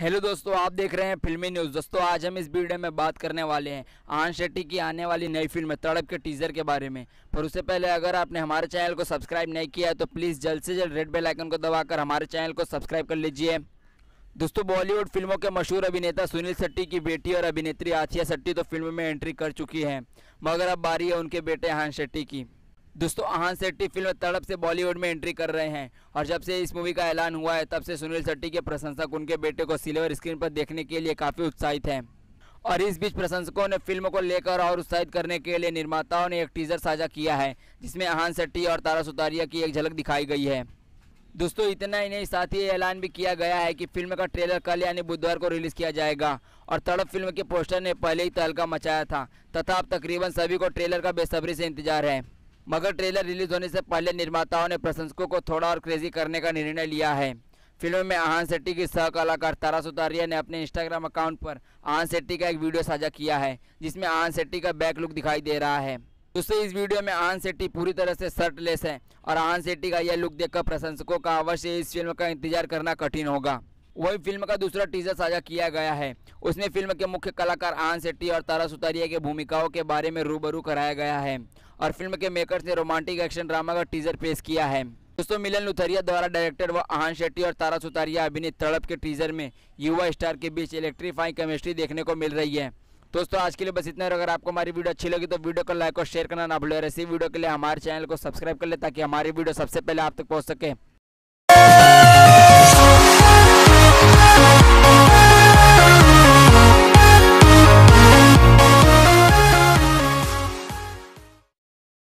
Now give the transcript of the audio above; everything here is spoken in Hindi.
हेलो दोस्तों आप देख रहे हैं फिल्मी न्यूज़ दोस्तों आज हम इस वीडियो में बात करने वाले हैं आन शेट्टी की आने वाली नई फिल्म तड़प के टीज़र के बारे में पर उससे पहले अगर आपने हमारे चैनल को सब्सक्राइब नहीं किया है तो प्लीज़ जल्द से जल्द रेड बेल आइकन को दबाकर हमारे चैनल को सब्सक्राइब कर लीजिए दोस्तों बॉलीवुड फिल्मों के मशहूर अभिनेता सुनील शेट्टी की बेटी और अभिनेत्री आथिया शेट्टी तो फिल्म में एंट्री कर चुकी है मगर अब बारी है उनके बेटे हान शेट्टी की दोस्तों आहान शेट्टी फिल्म तड़प से बॉलीवुड में एंट्री कर रहे हैं और जब से इस मूवी का ऐलान हुआ है तब से सुनील शेट्टी के प्रशंसक उनके बेटे को सिल्वर स्क्रीन पर देखने के लिए काफ़ी उत्साहित हैं और इस बीच प्रशंसकों ने फिल्म को लेकर और उत्साहित करने के लिए निर्माताओं ने एक टीजर साझा किया है जिसमें आहान शेट्टी और तारा सुतारिया की एक झलक दिखाई गई है दोस्तों इतना ही नहीं साथ ही ऐलान भी किया गया है कि फिल्म का ट्रेलर कल यानी बुधवार को रिलीज़ किया जाएगा और तड़प फिल्म के पोस्टर ने पहले ही तहलका मचाया था तथा अब तकरीबन सभी को ट्रेलर का बेसब्री से इंतजार है मगर ट्रेलर रिलीज होने से पहले निर्माताओं ने प्रशंसकों को थोड़ा और क्रेजी करने का निर्णय लिया है फिल्म में आहान सेट्टी की सह कलाकार तारा सुतारिया ने अपने इंस्टाग्राम अकाउंट पर आहान सेट्टी का एक वीडियो साझा किया है जिसमें आहान सेट्टी का बैक लुक दिखाई दे रहा है दूसरे इस वीडियो में आहान सेट्टी पूरी तरह से शर्टलेस है और आहान सेट्टी का यह लुक देखकर प्रशंसकों का अवश्य इस फिल्म का इंतजार करना कठिन होगा वही फिल्म का दूसरा टीजर साझा किया गया है उसमें फिल्म के मुख्य कलाकार आहान सेट्टी और तारा सुतारिया की भूमिकाओं के बारे में रूबरू कराया गया है और फिल्म के मेकर्स ने रोमांटिक एक्शन ड्रामा का टीजर पेश किया है दोस्तों मिलन लुथरिया द्वारा डायरेक्टर व आहान शेट्टी और तारा सुतारिया अभिनीत तड़प के टीजर में युवा स्टार के बीच इलेक्ट्रीफाइंग केमिस्ट्री देखने को मिल रही है दोस्तों आज के लिए बस इतना अगर आपको हमारी वीडियो अच्छी लगी तो वीडियो को लाइक और शेयर करना ना भूलें और ऐसी वीडियो के लिए हमारे चैनल को सब्सक्राइब कर ले ताकि हमारी वीडियो सबसे पहले आप तक पहुँच सके